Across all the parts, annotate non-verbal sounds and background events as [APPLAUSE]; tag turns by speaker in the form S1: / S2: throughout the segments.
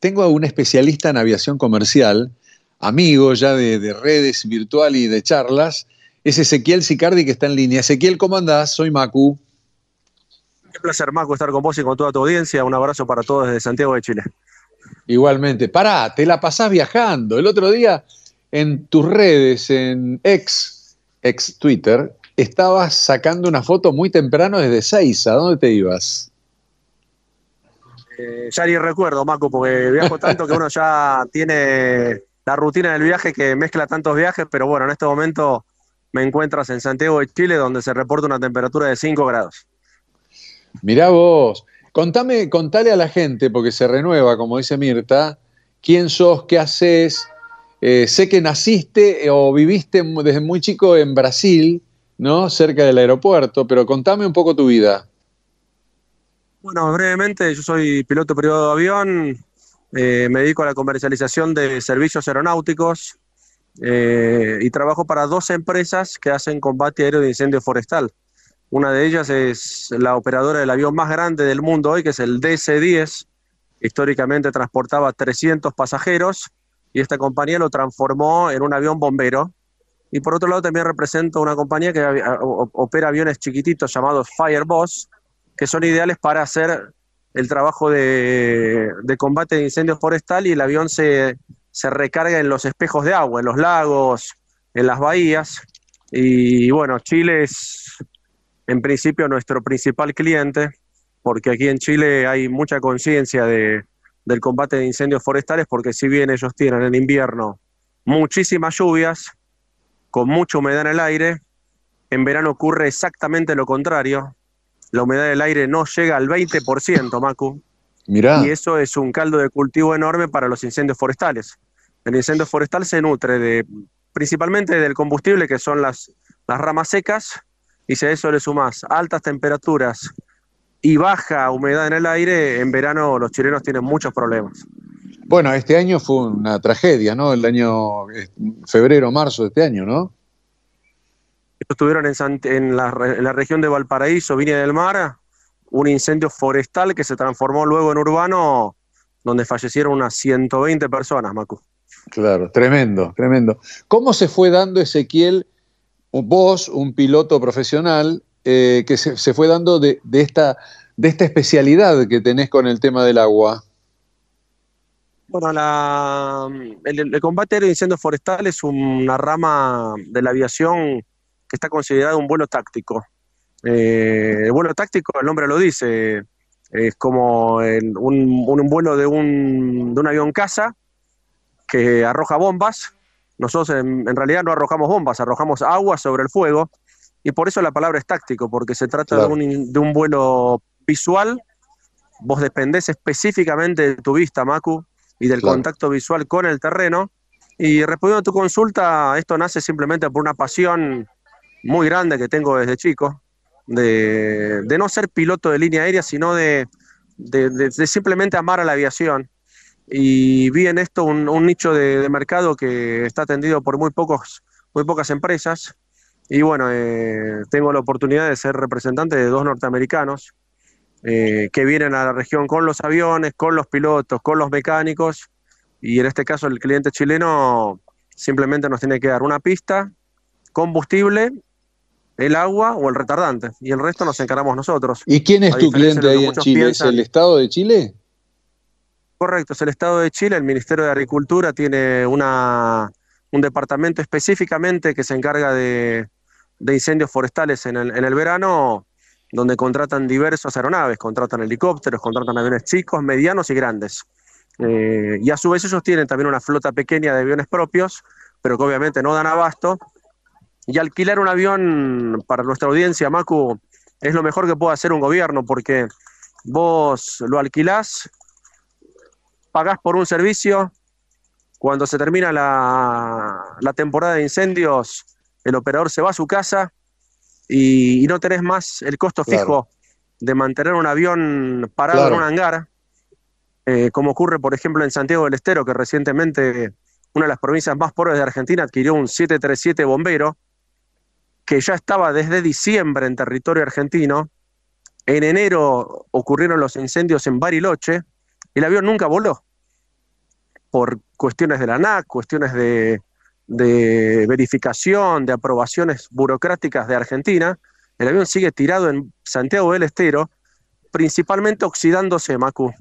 S1: tengo a un especialista en aviación comercial, amigo ya de, redes virtual y de charlas, es Ezequiel Sicardi que está en línea. Ezequiel, ¿cómo andás? Soy Macu. Qué placer, Macu, estar con vos y con toda tu audiencia. Un abrazo para todos desde Santiago de Chile. Igualmente. Pará, te la pasás viajando. El otro día en tus redes, en ex, ex Twitter, estabas sacando una foto muy temprano desde Seiza. ¿Dónde te ibas?
S2: Eh, ya ni recuerdo, Maco, porque viajo tanto que uno ya tiene la rutina del viaje que mezcla tantos viajes, pero bueno, en este momento me encuentras en Santiago de Chile, donde se reporta una temperatura de 5 grados.
S1: Mirá vos, contame, contale a la gente, porque se renueva, como dice Mirta, quién sos, qué haces. Eh, sé que naciste eh, o viviste desde muy chico en Brasil, ¿no? Cerca del aeropuerto, pero contame un poco tu vida.
S2: Bueno, brevemente, yo soy piloto privado de avión, eh, me dedico a la comercialización de servicios aeronáuticos eh, y trabajo para dos empresas que hacen combate aéreo de incendio forestal. Una de ellas es la operadora del avión más grande del mundo hoy, que es el DC-10. Históricamente transportaba 300 pasajeros y esta compañía lo transformó en un avión bombero. Y por otro lado también represento una compañía que opera aviones chiquititos llamados Fireboss, que son ideales para hacer el trabajo de, combate de incendios forestal y el avión se, recarga en los espejos de agua, en los lagos, en las bahías. Y bueno, Chile es en principio nuestro principal cliente, porque aquí en Chile hay mucha conciencia del combate de incendios forestales, porque si bien ellos tienen en invierno muchísimas lluvias, con mucha humedad en el aire, en verano ocurre exactamente lo contrario, la humedad del aire no llega al 20%, Macu. Mira. Y eso es un caldo de cultivo enorme para los incendios forestales. El incendio forestal se nutre de principalmente del combustible, que son las, las ramas secas, y si a eso le sumás altas temperaturas y baja humedad en el aire, en verano los chilenos tienen muchos problemas.
S1: Bueno, este año fue una tragedia, ¿no? El año eh, febrero, marzo de este año,
S2: ¿no? estuvieron en, la, región de Valparaíso, Viña del Mar, un incendio forestal que se transformó luego en urbano, donde fallecieron unas 120 personas, Macu.
S1: Claro, tremendo, tremendo. ¿Cómo se fue dando Ezequiel, vos, un piloto profesional, eh, que se, fue dando de, esta, de esta especialidad que tenés con el tema del agua?
S2: Bueno, el, el, combate de incendios forestales es una rama de la aviación que está considerado un vuelo táctico. Eh, el vuelo táctico, el nombre lo dice, es como un, vuelo de un, avión caza que arroja bombas. Nosotros en, realidad no arrojamos bombas, arrojamos agua sobre el fuego y por eso la palabra es táctico, porque se trata de, un, vuelo visual. Vos dependés específicamente de tu vista, Macu, y del contacto visual con el terreno. Y respondiendo a tu consulta, esto nace simplemente por una pasión muy grande que tengo desde chico, de, no ser piloto de línea aérea, sino de, simplemente amar a la aviación. Y vi en esto un, nicho de, mercado que está atendido por muy, pocos, muy pocas empresas. Y bueno, eh, tengo la oportunidad de ser representante de dos norteamericanos eh, que vienen a la región con los aviones, con los pilotos, con los mecánicos. Y en este caso el cliente chileno simplemente nos tiene que dar una pista, combustible el agua o el retardante, y el resto nos encaramos nosotros. ¿Y quién es tu cliente ahí en Chile? ¿Es el Estado de Chile? Correcto, es el Estado de Chile, el Ministerio de Agricultura tiene una, un departamento específicamente que se encarga de, incendios forestales en el, verano, donde contratan diversas aeronaves, contratan helicópteros, contratan aviones chicos, medianos y grandes. Eh, y a su vez ellos tienen también una flota pequeña de aviones propios, pero que obviamente no dan abasto, y alquilar un avión para nuestra audiencia, Macu, es lo mejor que puede hacer un gobierno, porque vos lo alquilás, pagás por un servicio, cuando se termina la, temporada de incendios, el operador se va a su casa y, no tenés más el costo fijo de mantener un avión parado en un hangar, eh, como ocurre, por ejemplo, en Santiago del Estero, que recientemente una de las provincias más pobres de Argentina adquirió un 737 bombero, que ya estaba desde diciembre en territorio argentino. En enero ocurrieron los incendios en Bariloche. y El avión nunca voló por cuestiones de la NAC, cuestiones de, verificación, de aprobaciones burocráticas de Argentina. El avión sigue tirado en Santiago del Estero, principalmente oxidándose, Macu.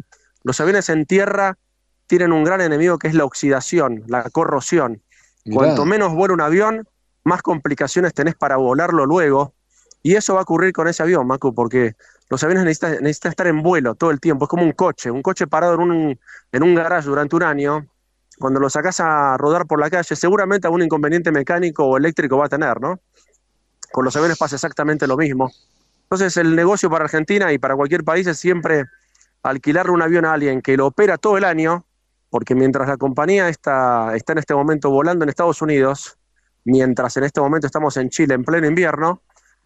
S2: Los aviones en tierra tienen un gran enemigo que es la oxidación, la corrosión. Cuanto menos vuela un avión, más complicaciones tenés para volarlo luego. Y eso va a ocurrir con ese avión, Macu, porque los aviones necesitan, estar en vuelo todo el tiempo. Es como un coche, un coche parado en un, en un garage durante un año. Cuando lo sacas a rodar por la calle, seguramente algún inconveniente mecánico o eléctrico va a tener, ¿no? Con los aviones pasa exactamente lo mismo. Entonces, el negocio para Argentina y para cualquier país es siempre alquilarle un avión a alguien que lo opera todo el año, porque mientras la compañía está, está en este momento volando en Estados Unidos, mientras en este momento estamos en Chile en pleno invierno,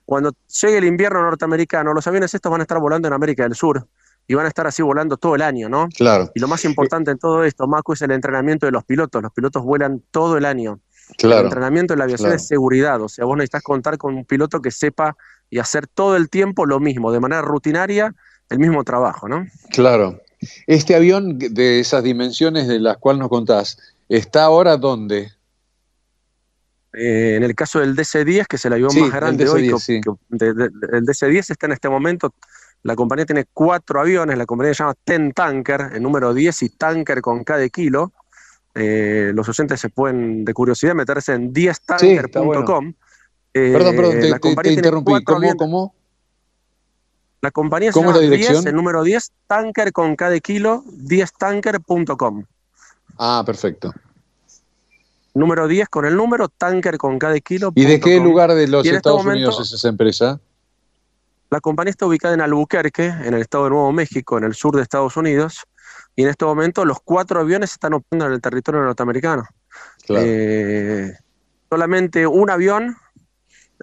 S2: cuando llegue el invierno norteamericano, los aviones estos van a estar volando en América del Sur y van a estar así volando todo el año, ¿no? Claro. Y lo más importante en todo esto, Marco, es el entrenamiento de los pilotos. Los pilotos vuelan todo el año. Claro. El entrenamiento de la aviación es seguridad, o sea, vos necesitas contar con un piloto que sepa y hacer todo el tiempo lo mismo, de manera rutinaria, el mismo trabajo, ¿no?
S1: Claro. Este avión de esas dimensiones de las cuales nos contás, ¿está ahora dónde?
S2: Eh, en el caso del DC10, que se el avión más grande hoy, el DC10 está en este momento, la compañía tiene cuatro aviones, la compañía se llama Ten Tanker, el número 10 y Tanker con K de kilo. Eh, los oyentes se pueden, de curiosidad, meterse en 10tanker.com. perdón, perdón, eh, te, la interrumpí. ¿Cómo, La compañía se llama 10, el número 10, Tanker con K de kilo, 10tanker.com. Ah, perfecto número 10 con el número, tanker con cada kilo. ¿Y de qué lugar de los este Estados Unidos
S1: es esa empresa?
S2: La compañía está ubicada en Albuquerque, en el estado de Nuevo México, en el sur de Estados Unidos, y en este momento los cuatro aviones están operando en el territorio norteamericano. Eh, solamente un avión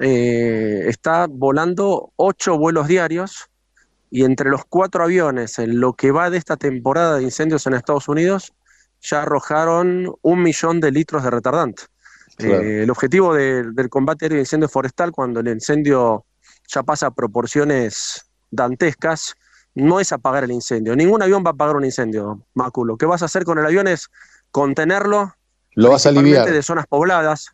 S2: eh, está volando ocho vuelos diarios y entre los cuatro aviones en lo que va de esta temporada de incendios en Estados Unidos ya arrojaron un millón de litros de retardante. Eh, el objetivo del combate aéreo de incendio forestal, cuando el incendio ya pasa a proporciones dantescas, no es apagar el incendio. Ningún avión va a apagar un incendio, Macu. Lo que vas a hacer con el avión es contenerlo.
S1: Lo vas a aliviar. de
S2: zonas pobladas.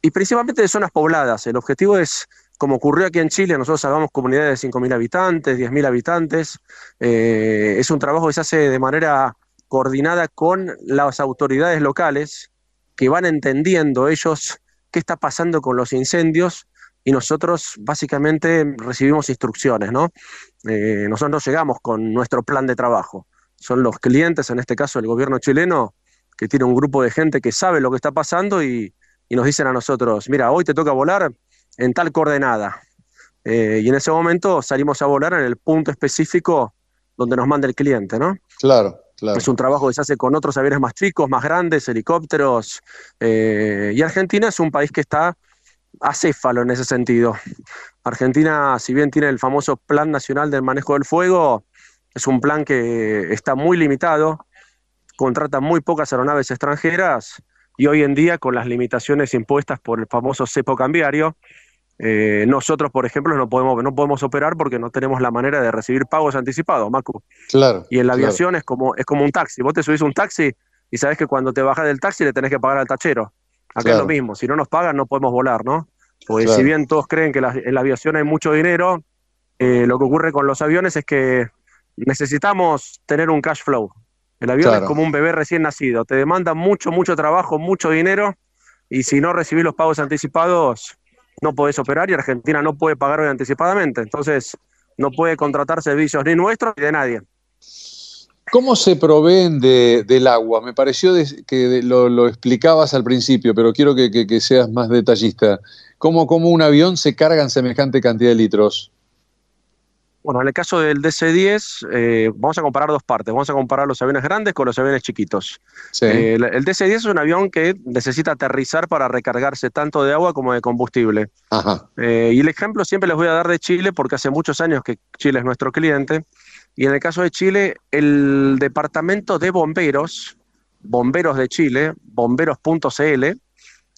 S2: Y principalmente de zonas pobladas. El objetivo es, como ocurrió aquí en Chile, nosotros salvamos comunidades de 5.000 habitantes, 10.000 habitantes. Eh, es un trabajo que se hace de manera coordinada con las autoridades locales que van entendiendo ellos qué está pasando con los incendios y nosotros básicamente recibimos instrucciones, ¿no? Eh, nosotros llegamos con nuestro plan de trabajo, son los clientes, en este caso el gobierno chileno, que tiene un grupo de gente que sabe lo que está pasando y, nos dicen a nosotros, mira, hoy te toca volar en tal coordenada. Eh, y en ese momento salimos a volar en el punto específico donde nos manda el cliente, ¿no? Claro. Es un trabajo que se hace con otros aviones más chicos, más grandes, helicópteros. Eh, y Argentina es un país que está acéfalo en ese sentido. Argentina, si bien tiene el famoso Plan Nacional del Manejo del Fuego, es un plan que está muy limitado, contrata muy pocas aeronaves extranjeras y hoy en día con las limitaciones impuestas por el famoso cepo cambiario, eh, nosotros, por ejemplo, no podemos, no podemos operar porque no tenemos la manera de recibir pagos anticipados, Macu.
S1: Claro. Y en la aviación
S2: es, como, es como un taxi. Vos te subís un taxi y sabes que cuando te bajas del taxi le tenés que pagar al tachero. Acá es lo mismo. Si no nos pagan, no podemos volar, ¿no? Porque si bien todos creen que en la aviación hay mucho dinero, eh, lo que ocurre con los aviones es que necesitamos tener un cash flow. El avión es como un bebé recién nacido. Te demanda mucho, mucho trabajo, mucho dinero. Y si no recibís los pagos anticipados, no podés operar y Argentina no puede pagar hoy anticipadamente. Entonces, no puede contratar servicios ni nuestros ni de nadie.
S1: ¿Cómo se proveen del agua? Me pareció que lo, explicabas al principio, pero quiero que, seas más detallista. ¿Cómo, ¿Cómo, un avión se carga en semejante cantidad de litros?
S2: Bueno, en el caso del DC-10, eh, vamos a comparar dos partes. Vamos a comparar los aviones grandes con los aviones chiquitos. Eh, el, DC-10 es un avión que necesita aterrizar para recargarse tanto de agua como de combustible. Eh, y el ejemplo siempre les voy a dar de Chile, porque hace muchos años que Chile es nuestro cliente. Y en el caso de Chile, el departamento de bomberos, Bomberos de Chile, bomberos.cl,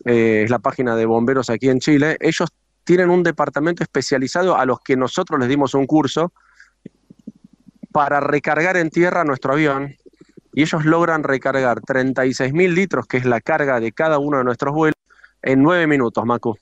S2: es la página de bomberos aquí en Chile, ellos tienen un departamento especializado a los que nosotros les dimos un curso para recargar en tierra nuestro avión y ellos logran recargar mil litros, que es la carga de cada uno de nuestros vuelos, en nueve minutos, Macu.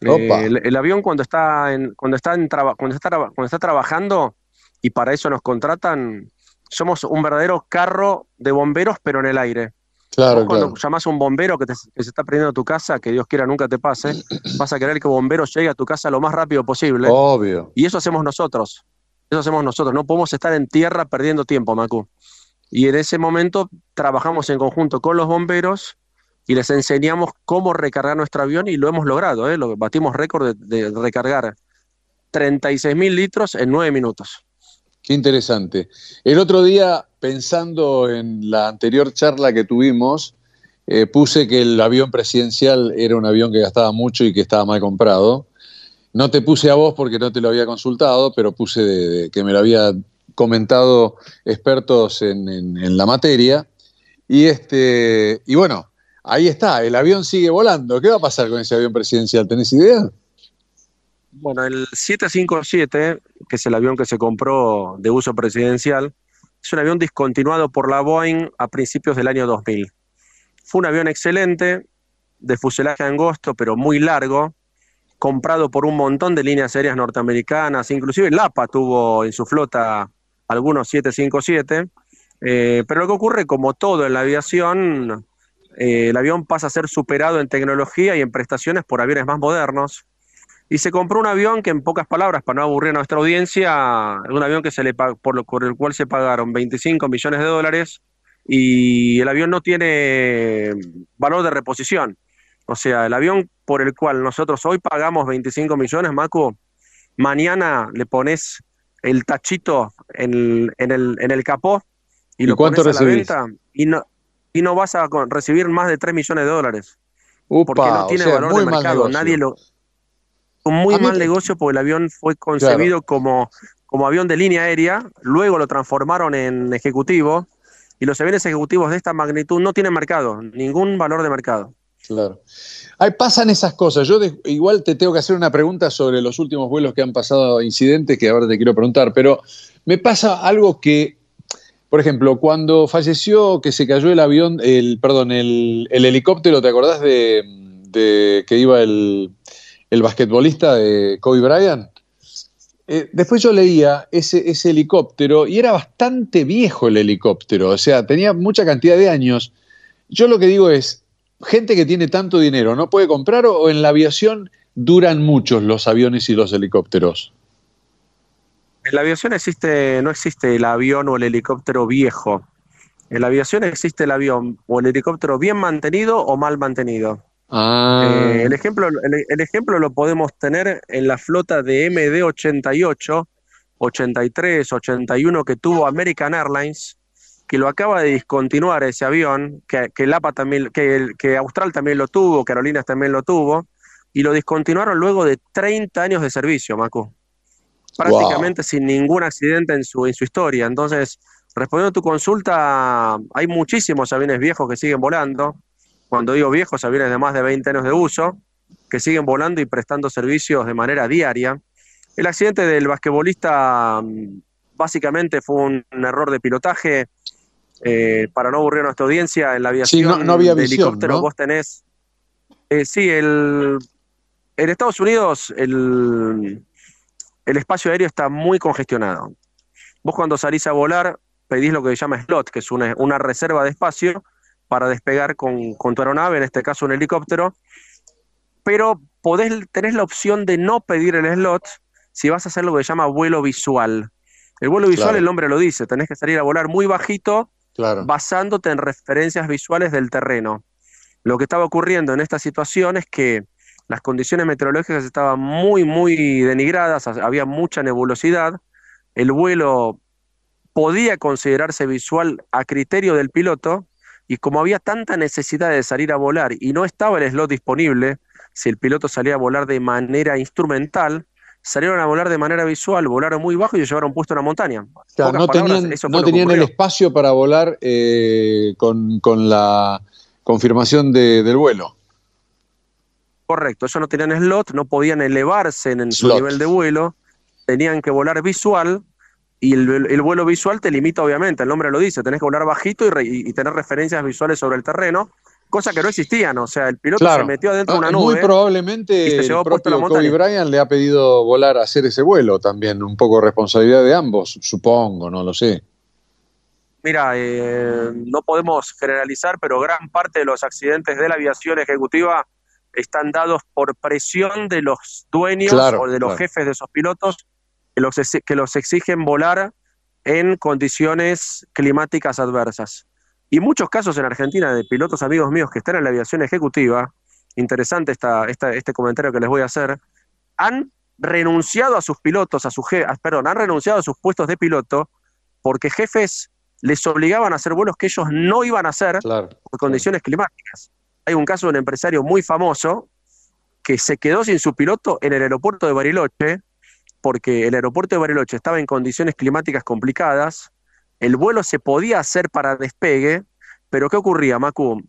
S2: Eh, el, avión cuando está en, cuando está en cuando cuando está trabajando y para eso nos contratan, somos un verdadero carro de bomberos pero en el aire cuando claro. llamás a un bombero que, se está prendiendo tu casa, que Dios quiera nunca te pase, [CLEARS THROAT] vas a querer que el bombero llegue a tu casa lo más rápido posible.
S1: Obvio.
S2: Y eso hacemos nosotros. Eso hacemos nosotros. No podemos estar en tierra perdiendo tiempo, Macu. Y en ese momento trabajamos en conjunto con los bomberos y les enseñamos cómo recargar nuestro avión y lo hemos logrado. ¿eh? Lo, batimos récord de, de recargar 36.000 litros en 9
S1: minutos interesante. El otro día, pensando en la anterior charla que tuvimos, eh, puse que el avión presidencial era un avión que gastaba mucho y que estaba mal comprado. No te puse a vos porque no te lo había consultado, pero puse de, que me lo había comentado expertos en, la materia. Y, este, y bueno, ahí está, el avión sigue volando. ¿Qué va a pasar con ese avión presidencial? ¿Tenés idea?
S2: Bueno, el 757, que es el avión que se compró de uso presidencial, es un avión discontinuado por la Boeing a principios del año 2000. Fue un avión excelente, de fuselaje angosto, pero muy largo, comprado por un montón de líneas aéreas norteamericanas, inclusive Lapa tuvo en su flota algunos 757, eh, pero lo que ocurre, como todo en la aviación, eh, el avión pasa a ser superado en tecnología y en prestaciones por aviones más modernos y se compró un avión que en pocas palabras, para no aburrir a nuestra audiencia, un avión que se le por, por el cual se pagaron 25 millones de dólares y el avión no tiene valor de reposición. O sea, el avión por el cual nosotros hoy pagamos 25 millones, Macu, mañana le pones el tachito en el, en el, en capó y, lo cuánto recibís la venta y no, y no vas a recibir más de 3 millones de dólares. porque no tiene valor de mercado, nadie lo, un muy mal negocio porque el avión fue concebido como, como avión de línea aérea, luego lo transformaron en ejecutivo y los aviones ejecutivos de esta magnitud no tienen mercado, ningún valor de mercado. Claro. Ahí pasan esas cosas. Yo
S1: igual te tengo que hacer una pregunta sobre los últimos vuelos que han pasado incidentes, que ahora te quiero preguntar, pero me pasa algo que, por ejemplo, cuando falleció, que se cayó el avión, el, perdón, el, helicóptero, ¿te acordás de que iba el, el basquetbolista de Kobe Bryant. Eh, después yo leía ese, helicóptero y era bastante viejo el helicóptero, o sea, tenía mucha cantidad de años. Yo lo que digo es, gente que tiene tanto dinero, ¿no puede comprar o, en la aviación duran muchos los aviones y los helicópteros?
S2: En la aviación existe, no existe el avión o el helicóptero viejo. En la aviación existe el avión o el helicóptero bien mantenido o mal mantenido.
S1: Ah. Eh, el,
S2: ejemplo, el, ejemplo lo podemos tener en la flota de MD-88, 83, 81 que tuvo American Airlines, que lo acaba de discontinuar ese avión, que, también, que, que Austral también lo tuvo, Carolinas también lo tuvo, y lo discontinuaron luego de 30 años de servicio, Macu. Prácticamente sin ningún accidente en su, en su historia. Entonces, respondiendo a tu consulta, hay muchísimos aviones viejos que siguen volando cuando digo viejos, aviones de más de 20 años de uso, que siguen volando y prestando servicios de manera diaria. El accidente del basquetbolista mm, básicamente fue un error de pilotaje. Eh, para no aburrir a nuestra audiencia, en la aviación sí, no, había helicóptero vos tenés... Eh, sí, el, en Estados Unidos el, espacio aéreo está muy congestionado. Vos cuando salís a volar pedís lo que se llama slot, que es una reserva de espacio, para despegar con, tu aeronave, en este caso un helicóptero, pero podés, tenés la opción de no pedir el slot si vas a hacer lo que se llama vuelo visual. El vuelo visual, el hombre lo dice, tenés que salir a volar muy bajito, basándote en referencias visuales del terreno. Lo que estaba ocurriendo en esta situación es que las condiciones meteorológicas estaban muy, muy denigradas, había mucha nebulosidad, el vuelo podía considerarse visual a criterio del piloto, y como había tanta necesidad de salir a volar y no estaba el slot disponible, si el piloto salía a volar de manera instrumental, salieron a volar de manera visual, volaron muy bajo y se llevaron puesto en la montaña. no tenían, el
S1: espacio para volar eh, con, la confirmación del vuelo.
S2: Correcto, ellos no tenían slot, no podían elevarse en su nivel de vuelo, tenían que volar visual y el, vuelo visual te limita, obviamente, el nombre lo dice, tenés que volar bajito y, tener referencias visuales sobre el terreno, cosa que no existían, o sea, el piloto se metió adentro de ah, una nube. Muy probablemente el propio Kobe
S1: le ha pedido volar a hacer ese vuelo también, un poco responsabilidad de ambos, supongo, no lo sé.
S2: Mira, eh, no podemos generalizar, pero gran parte de los accidentes de la aviación ejecutiva están dados por presión de los dueños o de los jefes de esos pilotos que los, exigen volar en condiciones climáticas adversas. Y muchos casos en Argentina de pilotos amigos míos que están en la aviación ejecutiva, interesante este comentario que les voy a hacer, han renunciado a sus pilotos, a perdón, han renunciado a sus puestos de piloto porque jefes les obligaban a hacer vuelos que ellos no iban a hacer por condiciones climáticas. Hay un caso de un empresario muy famoso que se quedó sin su piloto en el aeropuerto de Bariloche porque el aeropuerto de Bariloche estaba en condiciones climáticas complicadas, el vuelo se podía hacer para despegue, pero ¿qué ocurría, Macu?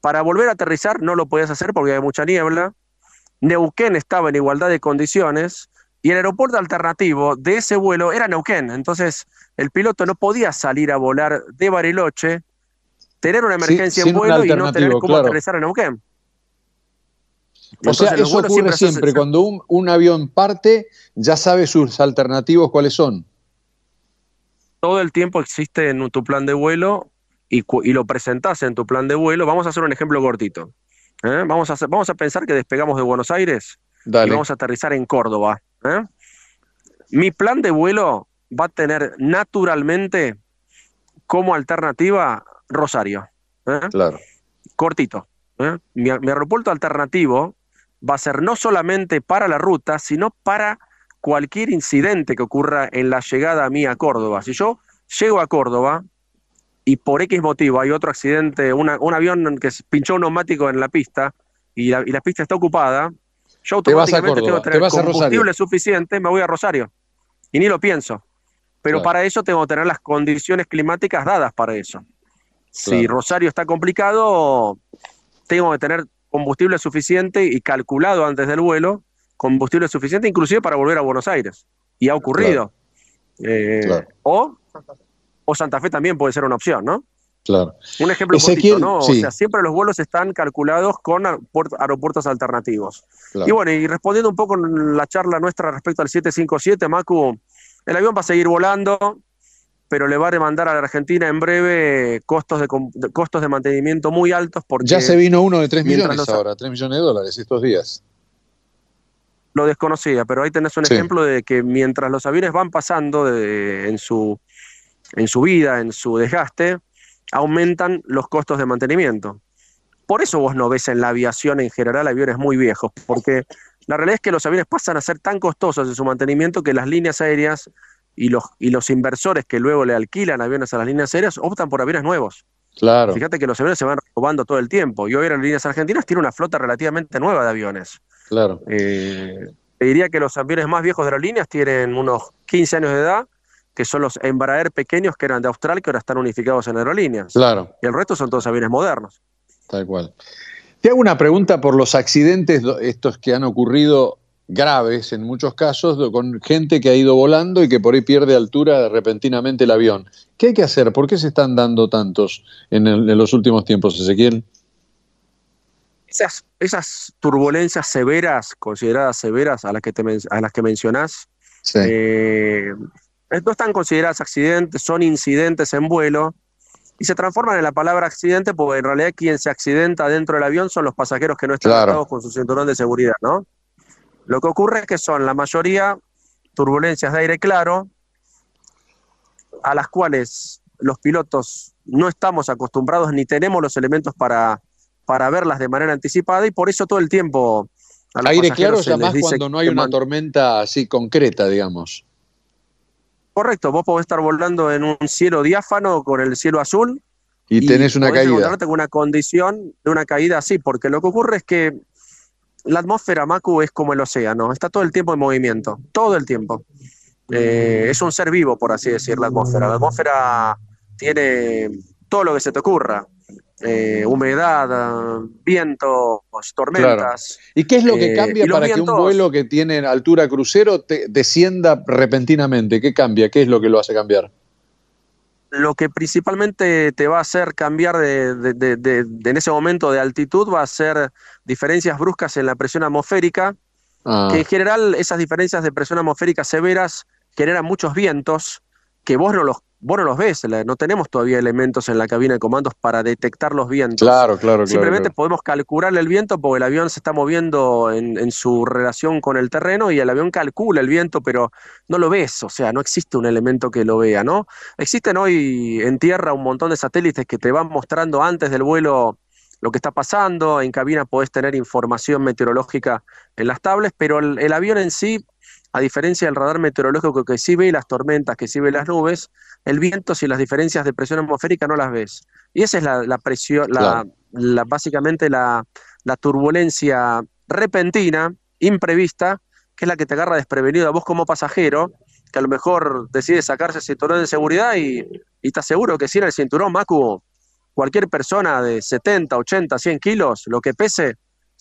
S2: Para volver a aterrizar no lo podías hacer porque había mucha niebla, Neuquén estaba en igualdad de condiciones y el aeropuerto alternativo de ese vuelo era Neuquén, entonces el piloto no podía salir a volar de Bariloche, tener una emergencia en vuelo y no tener cómo aterrizar en Neuquén. O sea, eso ocurre siempre. siempre.
S1: Cuando un, avión parte, ya sabe sus alternativos cuáles son.
S2: Todo el tiempo existe en tu plan de vuelo y, lo presentás en tu plan de vuelo. Vamos a hacer un ejemplo cortito. ¿eh? Vamos, a vamos a pensar que despegamos de Buenos Aires y vamos a aterrizar en Córdoba. ¿eh? Mi plan de vuelo va a tener naturalmente como alternativa Rosario. ¿eh? Claro. Cortito. mi, aeropuerto alternativo va a ser no solamente para la ruta, sino para cualquier incidente que ocurra en la llegada a mí a Córdoba. Si yo llego a Córdoba y por X motivo hay otro accidente, un avión que pinchó un neumático en la pista y la, pista está ocupada, yo automáticamente tengo que tener combustible suficiente, me voy a Rosario. Y ni lo pienso. Pero para eso tengo que tener las condiciones climáticas dadas para eso. Si Rosario está complicado, tengo que tener combustible suficiente y calculado antes del vuelo, combustible suficiente inclusive para volver a Buenos Aires. Y ha ocurrido. Eh, o, Santa Fe también puede ser una opción, ¿no? Claro. Un ejemplo ¿no? O sea, siempre los vuelos están calculados con aeropuertos alternativos. Y bueno, y respondiendo un poco la charla nuestra respecto al 757, Macu, el avión va a seguir volando, pero le va a demandar a la Argentina en breve costos de, costos de mantenimiento muy altos. Porque ya se vino uno de 3 millones ahora, 3 millones de dólares estos días. Lo desconocía, pero ahí tenés un ejemplo de que mientras los aviones van pasando en, su, en su vida, en su desgaste, aumentan los costos de mantenimiento. Por eso vos no ves en la aviación en general aviones muy viejos, porque la realidad es que los aviones pasan a ser tan costosos en su mantenimiento que las líneas aéreas y los, y los inversores que luego le alquilan aviones a las líneas aéreas optan por aviones nuevos. Claro. Fíjate que los aviones se van robando todo el tiempo. Y hoy las líneas Argentinas tiene una flota relativamente nueva de aviones. Claro. Eh, te diría que los aviones más viejos de Aerolíneas tienen unos 15 años de edad, que son los Embraer pequeños que eran de Austral, que ahora están unificados en Aerolíneas. Claro. Y el resto son todos aviones modernos.
S1: Tal cual. Te hago una pregunta por los accidentes, estos que han ocurrido graves en muchos casos, con gente que ha ido volando y que por ahí pierde altura repentinamente el avión. ¿Qué hay que hacer? ¿Por qué se están dando tantos en, los últimos tiempos, Ezequiel?
S2: Esas, esas, turbulencias severas, consideradas severas a las que, a las que mencionás, eh, no están consideradas accidentes, son incidentes en vuelo y se transforman en la palabra accidente porque en realidad quien se accidenta dentro del avión son los pasajeros que no están atados con su cinturón de seguridad, ¿no? Lo que ocurre es que son la mayoría turbulencias de aire claro, a las cuales los pilotos no estamos acostumbrados ni tenemos los elementos para, para verlas de manera anticipada y por eso todo el tiempo... A aire claro se cuando no
S1: hay una tormenta así concreta, digamos.
S2: Correcto, vos podés estar volando en un cielo diáfano con el cielo azul. Y, tenés una podés caída. Con una condición de una caída así, porque lo que ocurre es que la atmósfera, Macu, es como el océano, está todo el tiempo en movimiento, todo el tiempo. Eh, es un ser vivo, por así decir, la atmósfera. La atmósfera tiene todo lo que se te ocurra. Eh, humedad, vientos, tormentas. ¿Y qué es lo que eh, cambia para que un
S1: vuelo que tiene altura crucero te descienda repentinamente? ¿Qué cambia? ¿Qué es lo que lo hace cambiar?
S2: lo que principalmente te va a hacer cambiar de, de, de, en ese momento de altitud va a ser diferencias bruscas en la presión atmosférica, ah. que en general esas diferencias de presión atmosférica severas generan muchos vientos, que vos no los, los ves, no tenemos todavía elementos en la cabina de comandos para detectar los vientos. Claro, claro, Simplemente podemos calcular el viento porque el avión se está moviendo en, en, su relación con el terreno y el avión calcula el viento, pero no lo ves, o sea, no existe un elemento que lo vea, ¿no? Existen hoy en tierra un montón de satélites que te van mostrando antes del vuelo lo que está pasando, en cabina podés tener información meteorológica en las tablas, pero el, el avión en sí a diferencia del radar meteorológico que sí ve las tormentas, que sí ve las nubes, el viento, si las diferencias de presión atmosférica no las ves. Y esa es la, presión, la, básicamente la, turbulencia repentina, imprevista, que es la que te agarra desprevenido a vos como pasajero, que a lo mejor decides sacarse el cinturón de seguridad y, y estás seguro que si era el cinturón, Macu, cualquier persona de 70, 80, 100 kilos, lo que pese,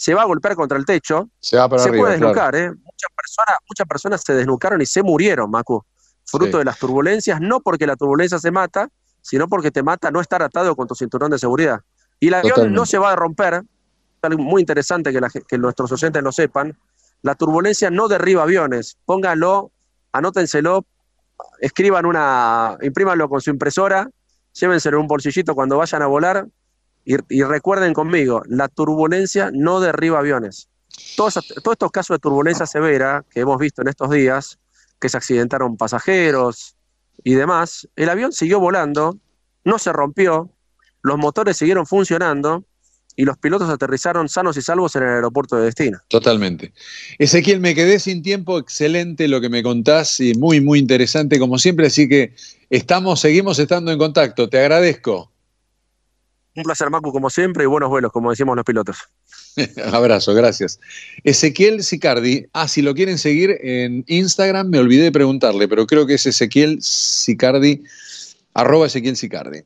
S2: se va a golpear contra el techo, se,
S1: puede desnucar.
S2: ¿eh? Muchas, personas, muchas personas se desnucaron y se murieron, Macu, fruto de las turbulencias, no porque la turbulencia se mata, sino porque te mata no estar atado con tu cinturón de seguridad. Y el avión no se va a romper, es muy interesante que, nuestros docentes lo sepan, la turbulencia no derriba aviones, pónganlo, anótenselo, escriban una, imprímanlo con su impresora, llévenselo en un bolsillito cuando vayan a volar, y, recuerden conmigo, la turbulencia no derriba aviones. Todos, todos estos casos de turbulencia severa que hemos visto en estos días, que se accidentaron pasajeros y demás, el avión siguió volando, no se rompió, los motores siguieron funcionando y los pilotos aterrizaron sanos y salvos en el aeropuerto de destino.
S1: Totalmente. Ezequiel, me quedé sin tiempo, excelente lo que me contás y muy, muy interesante como siempre, así que estamos, seguimos estando en contacto, te agradezco. Un placer, Macu, como siempre, y buenos vuelos, como decimos los pilotos. [LAUGHS] Abrazo, gracias. Ezequiel Sicardi. Ah, si lo quieren seguir en Instagram, me olvidé de preguntarle, pero creo que es Ezequiel Sicardi, arroba Ezequiel Sicardi.